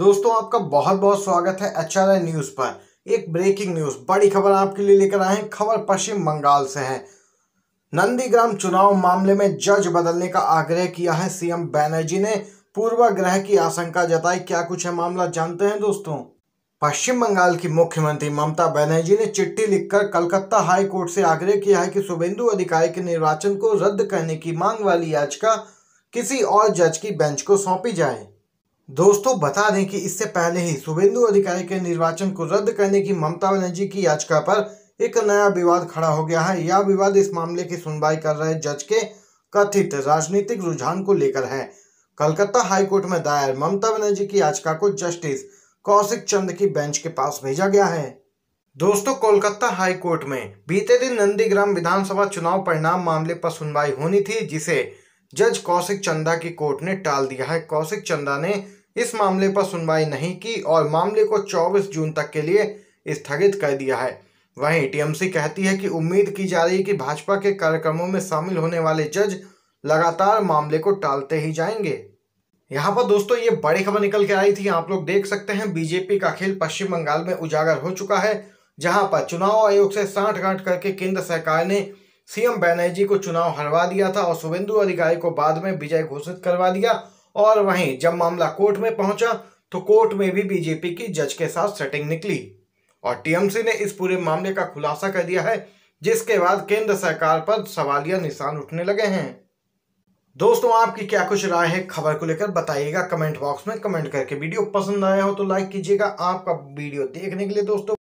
दोस्तों आपका बहुत बहुत स्वागत है एच आर न्यूज़ पर एक ब्रेकिंग न्यूज़ बड़ी खबर आपके लिए लेकर आए खबर पश्चिम बंगाल से है नंदीग्राम चुनाव मामले में जज बदलने का आग्रह किया है सीएम बैनर्जी ने पूर्वाग्रह की आशंका जताई क्या कुछ है मामला जानते हैं दोस्तों पश्चिम बंगाल की मुख्यमंत्री ममता बनर्जी ने चिट्ठी लिखकर कलकत्ता हाई कोर्ट से आग्रह किया है कि शुभेंदु अधिकारी के निर्वाचन को रद्द करने की मांग वाली याचिका किसी और जज की बेंच को सौंपी जाए दोस्तों बता दें कि इससे पहले ही शुभेंदु अधिकारी के निर्वाचन को रद्द करने की ममता बनर्जी की याचिका पर एक नया विवाद खड़ा हो गया है यह विवाद इस मामले की सुनवाई कर रहे जज के कथित राजनीतिक रुझान को लेकर है कलकत्ता हाईकोर्ट में दायर ममता बनर्जी की याचिका को जस्टिस कौशिक चंद की बेंच के पास भेजा गया है दोस्तों कोलकाता हाईकोर्ट में बीते दिन नंदीग्राम विधानसभा चुनाव परिणाम मामले पर सुनवाई होनी थी जिसे जज कौशिक चंदा की कोर्ट ने टाल दिया है कौशिक चंदा ने इस मामले पर सुनवाई नहीं की और मामले को 24 जून तक के लिए स्थगित कर दिया है वहीं टीएमसी कहती है कि उम्मीद की जा रही है कि भाजपा के कार्यक्रमों में शामिल होने वाले जज लगातार मामले को टालते ही जाएंगे यहाँ पर दोस्तों ये बड़ी खबर निकल के आई थी आप लोग देख सकते हैं बीजेपी का खेल पश्चिम बंगाल में उजागर हो चुका है जहां पर चुनाव आयोग से साठ गांठ करके केंद्र सरकार ने सीएम बैनर्जी को चुनाव हरवा दिया था और शुभेंदु अधिकारी को बाद में विजय घोषित करवा दिया और वहीं जब मामला कोर्ट में पहुंचा तो कोर्ट में भी बीजेपी की जज के साथ सेटिंग निकली और टीएमसी ने इस पूरे मामले का खुलासा कर दिया है जिसके बाद केंद्र सरकार पर सवालिया निशान उठने लगे हैं दोस्तों आपकी क्या कुछ राय है खबर को लेकर बताइएगा कमेंट बॉक्स में कमेंट करके वीडियो पसंद आया हो तो लाइक कीजिएगा आपका वीडियो देखने के लिए दोस्तों